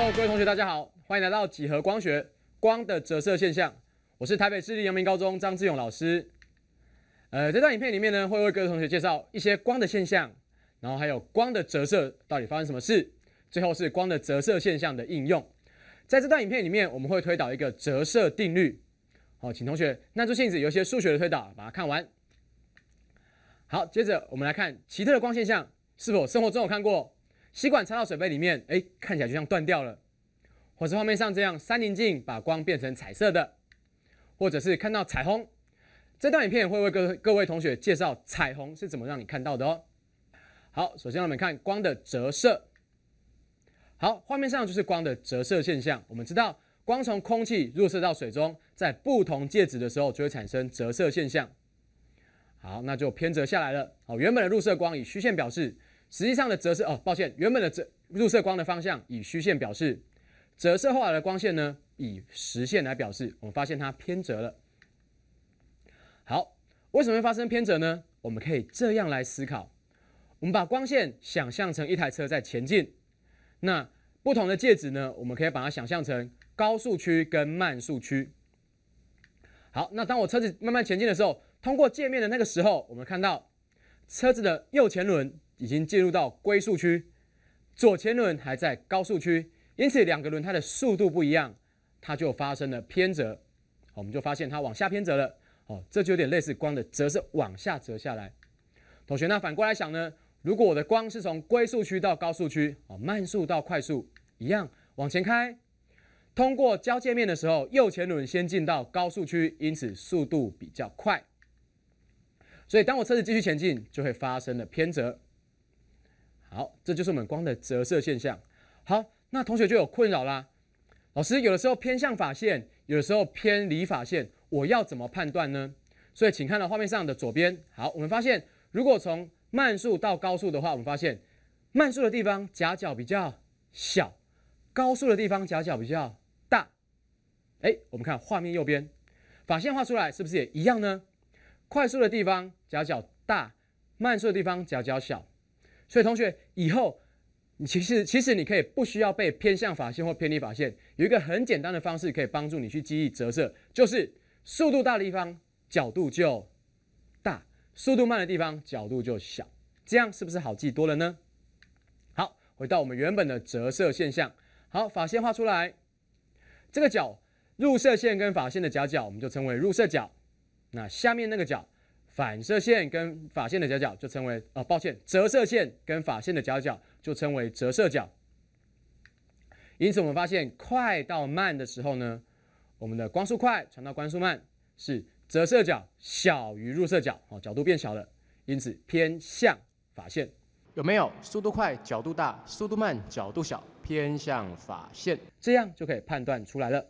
Hello，各位同学，大家好，欢迎来到几何光学光的折射现象。我是台北市立阳明高中张志勇老师。呃，这段影片里面呢，会为各位同学介绍一些光的现象，然后还有光的折射到底发生什么事，最后是光的折射现象的应用。在这段影片里面，我们会推导一个折射定律。好，请同学耐住性子，有些数学的推导，把它看完。好，接着我们来看奇特的光现象，是否生活中有看过？吸管插到水杯里面，哎，看起来就像断掉了。或是画面上这样三棱镜把光变成彩色的，或者是看到彩虹。这段影片会为各各位同学介绍彩虹是怎么让你看到的哦。好，首先让我们看光的折射。好，画面上就是光的折射现象。我们知道光从空气入射到水中，在不同介质的时候就会产生折射现象。好，那就偏折下来了。好，原本的入射光以虚线表示。实际上的折射哦，抱歉，原本的折入射光的方向以虚线表示，折射后来的光线呢以实线来表示。我们发现它偏折了。好，为什么会发生偏折呢？我们可以这样来思考：我们把光线想象成一台车在前进，那不同的介质呢，我们可以把它想象成高速区跟慢速区。好，那当我车子慢慢前进的时候，通过界面的那个时候，我们看到车子的右前轮。已经进入到归速区，左前轮还在高速区，因此两个轮胎的速度不一样，它就发生了偏折。我们就发现它往下偏折了。哦，这就有点类似光的折射往下折下来。同学，那反过来想呢？如果我的光是从归速区到高速区，啊，慢速到快速，一样往前开，通过交界面的时候，右前轮先进到高速区，因此速度比较快。所以当我车子继续前进，就会发生了偏折。好，这就是我们光的折射现象。好，那同学就有困扰啦。老师，有的时候偏向法线，有的时候偏离法线，我要怎么判断呢？所以，请看到画面上的左边。好，我们发现，如果从慢速到高速的话，我们发现慢速的地方夹角比较小，高速的地方夹角比较大。哎，我们看画面右边，法线画出来是不是也一样呢？快速的地方夹角大，慢速的地方夹角小。所以同学以后，你其实其实你可以不需要被偏向法线或偏离法线，有一个很简单的方式可以帮助你去记忆折射，就是速度大的地方角度就大，速度慢的地方角度就小，这样是不是好记多了呢？好，回到我们原本的折射现象，好，法线画出来，这个角入射线跟法线的夹角，我们就称为入射角，那下面那个角。反射线跟法线的夹角就称为，哦，抱歉，折射线跟法线的夹角就称为折射角。因此我们发现快到慢的时候呢，我们的光速快传到光速慢是折射角小于入射角，哦，角度变小了，因此偏向法线。有没有？速度快角度大，速度慢角度小，偏向法线，这样就可以判断出来了。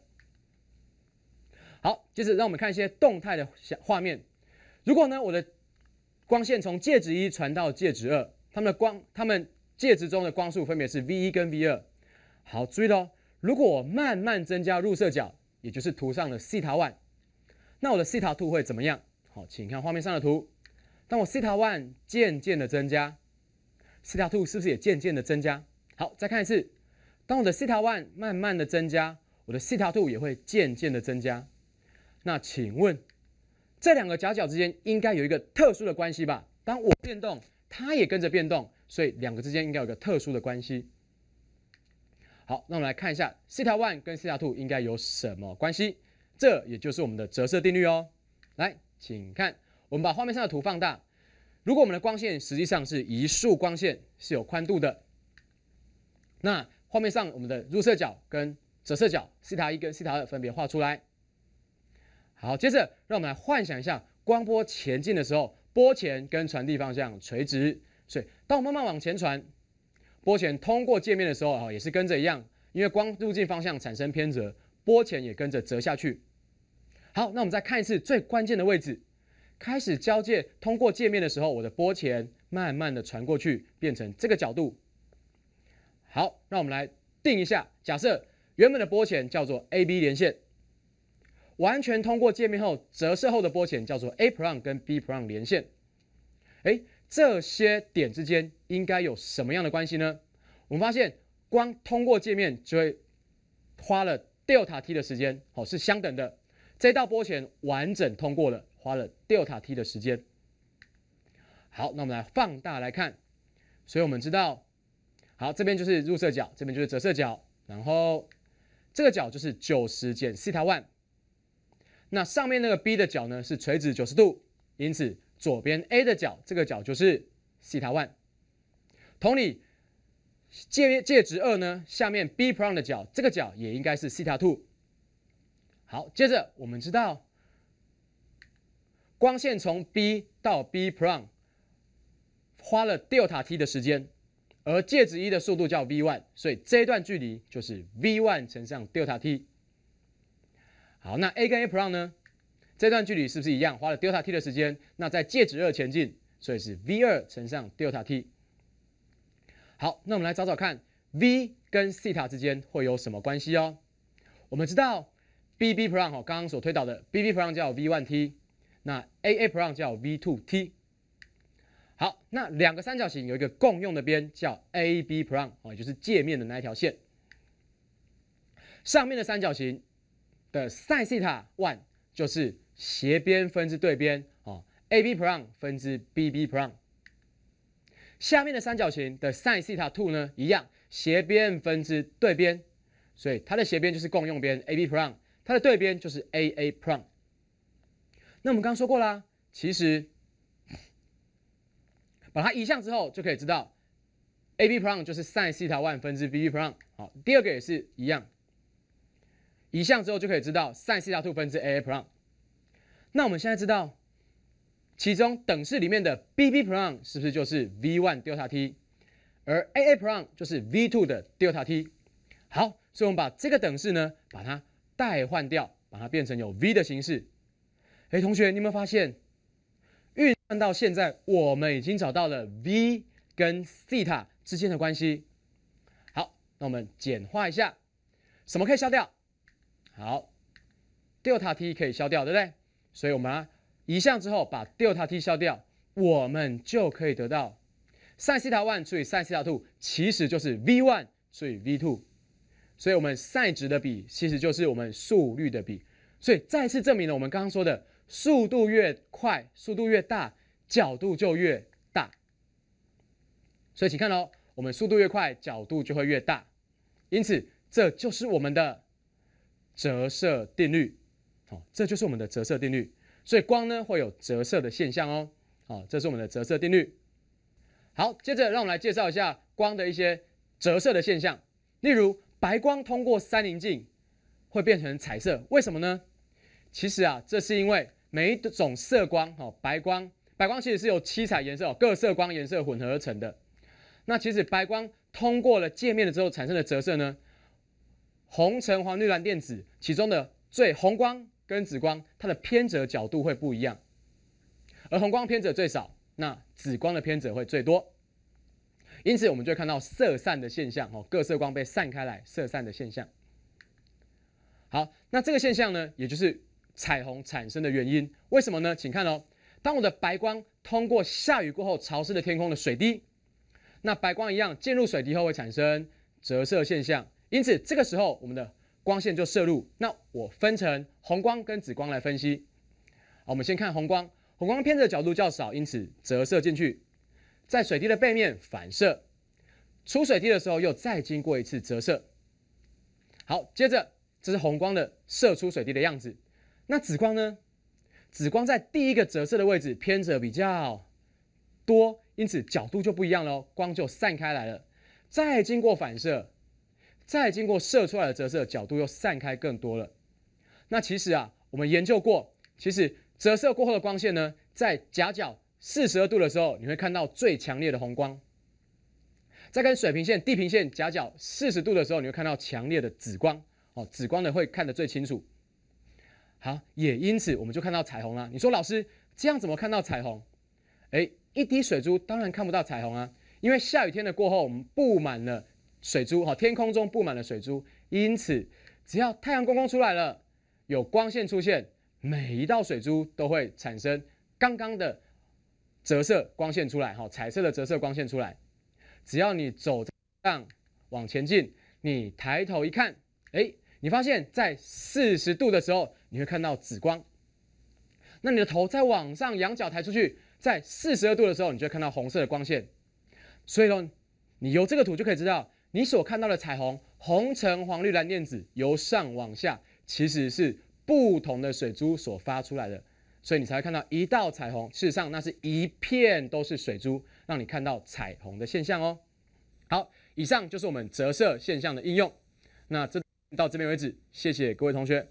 好，接着让我们看一些动态的像画面。如果呢，我的光线从介质一传到介质二，它们的光、它们介质中的光速分别是 v 一跟 v 二。好，注意喽，如果我慢慢增加入射角，也就是图上的西塔 one，那我的西塔 two 会怎么样？好，请看画面上的图，当我西塔 one 渐渐的增加，西塔 two 是不是也渐渐的增加？好，再看一次，当我的西塔 one 慢慢的增加，我的西塔 two 也会渐渐的增加。那请问？这两个夹角之间应该有一个特殊的关系吧？当我变动，它也跟着变动，所以两个之间应该有个特殊的关系。好，那我们来看一下西塔 one 跟西塔 two 应该有什么关系？这也就是我们的折射定律哦。来，请看，我们把画面上的图放大。如果我们的光线实际上是一束光线，是有宽度的，那画面上我们的入射角跟折射角西塔一跟西塔二分别画出来。好，接着让我们来幻想一下，光波前进的时候，波前跟传递方向垂直。所以，当我慢慢往前传，波前通过界面的时候啊，也是跟着一样，因为光入径方向产生偏折，波前也跟着折下去。好，那我们再看一次最关键的位置，开始交界通过界面的时候，我的波前慢慢的传过去，变成这个角度。好，让我们来定一下，假设原本的波前叫做 AB 连线。完全通过界面后，折射后的波前叫做 A p r o n 跟 B p r o n 连线，哎，这些点之间应该有什么样的关系呢？我们发现光通过界面就会花了 delta t 的时间，好是相等的。这道波前完整通过了，花了 delta t 的时间。好，那我们来放大来看，所以我们知道，好，这边就是入射角，这边就是折射角，然后这个角就是九十减西塔 one。那上面那个 B 的角呢是垂直九十度，因此左边 A 的角这个角就是西塔 one。同理，介介质二呢下面 B prime 的角这个角也应该是西塔 two。好，接着我们知道光线从 B 到 B prime 花了 delta t 的时间，而介质一的速度叫 v one，所以这一段距离就是 v one 乘上 delta t。好，那 a 跟 a p r o n 呢？这段距离是不是一样？花了 delta t 的时间。那在介质二前进，所以是 v 二乘上 delta t。好，那我们来找找看 v 跟西塔之间会有什么关系哦。我们知道 bb p r o s 刚刚所推导的 bb p r o 叫 v one t，那 aa p r o 叫 v two t。好，那两个三角形有一个共用的边叫 ab p r o s 哦，就是界面的那一条线。上面的三角形。的 sin 西塔 one 就是斜边分之对边，哦，AB prime 分之 BB prime。下面的三角形的 sin 西塔 two 呢，一样斜边分之对边，所以它的斜边就是共用边 AB prime，它的对边就是 AA prime。那我们刚刚说过啦，其实把它移项之后，就可以知道 AB prime 就是 sin 西塔 one 分之 BB prime。好，第二个也是一样。移项之后就可以知道 sin 西塔 two 分之 a a prime。那我们现在知道，其中等式里面的 b b prime 是不是就是 v one delta t，而 a a prime 就是 v two 的 delta t。好，所以我们把这个等式呢，把它代换掉，把它变成有 v 的形式。哎，同学，你有没有发现，运算到现在我们已经找到了 v 跟西塔之间的关系？好，那我们简化一下，什么可以消掉？好，delta t 可以消掉，对不对？所以，我们移项之后把 delta t 消掉，我们就可以得到 sin 西塔 one 除以 sin 西塔 two，其实就是 v one 除以 v two，所以，我们 sin 值的比其实就是我们速率的比，所以，再次证明了我们刚刚说的速度越快，速度越大，角度就越大。所以，请看哦，我们速度越快，角度就会越大，因此，这就是我们的。折射定律，好，这就是我们的折射定律。所以光呢会有折射的现象哦。好，这是我们的折射定律。好，接着让我们来介绍一下光的一些折射的现象。例如，白光通过三棱镜会变成彩色，为什么呢？其实啊，这是因为每一种色光，哈，白光，白光其实是有七彩颜色，各色光颜色混合而成的。那其实白光通过了界面了之后产生的折射呢？红橙黄绿蓝靛紫，其中的最红光跟紫光，它的偏折角度会不一样，而红光偏折最少，那紫光的偏折会最多，因此我们就看到色散的现象哦，各色光被散开来，色散的现象。好，那这个现象呢，也就是彩虹产生的原因。为什么呢？请看哦，当我的白光通过下雨过后潮湿的天空的水滴，那白光一样进入水滴后会产生折射现象。因此，这个时候我们的光线就射入。那我分成红光跟紫光来分析。好，我们先看红光。红光偏折的角度较少，因此折射进去，在水滴的背面反射，出水滴的时候又再经过一次折射。好，接着这是红光的射出水滴的样子。那紫光呢？紫光在第一个折射的位置偏折比较多，因此角度就不一样了，光就散开来了。再经过反射。再经过射出来的折射角度又散开更多了。那其实啊，我们研究过，其实折射过后的光线呢，在夹角四十二度的时候，你会看到最强烈的红光。在跟水平线、地平线夹角四十度的时候，你会看到强烈的紫光哦，紫光的会看得最清楚。好，也因此我们就看到彩虹了。你说老师这样怎么看到彩虹？哎，一滴水珠当然看不到彩虹啊，因为下雨天的过后，我们布满了。水珠哈，天空中布满了水珠，因此只要太阳公公出来了，有光线出现，每一道水珠都会产生刚刚的折射光线出来，哈，彩色的折射光线出来。只要你走上往前进，你抬头一看，哎，你发现，在四十度的时候，你会看到紫光。那你的头再往上仰角抬出去，在四十二度的时候，你就会看到红色的光线。所以呢，你由这个图就可以知道。你所看到的彩虹，红橙黄绿蓝靛紫，由上往下，其实是不同的水珠所发出来的，所以你才会看到一道彩虹。事实上，那是一片都是水珠，让你看到彩虹的现象哦。好，以上就是我们折射现象的应用。那这到这边为止，谢谢各位同学。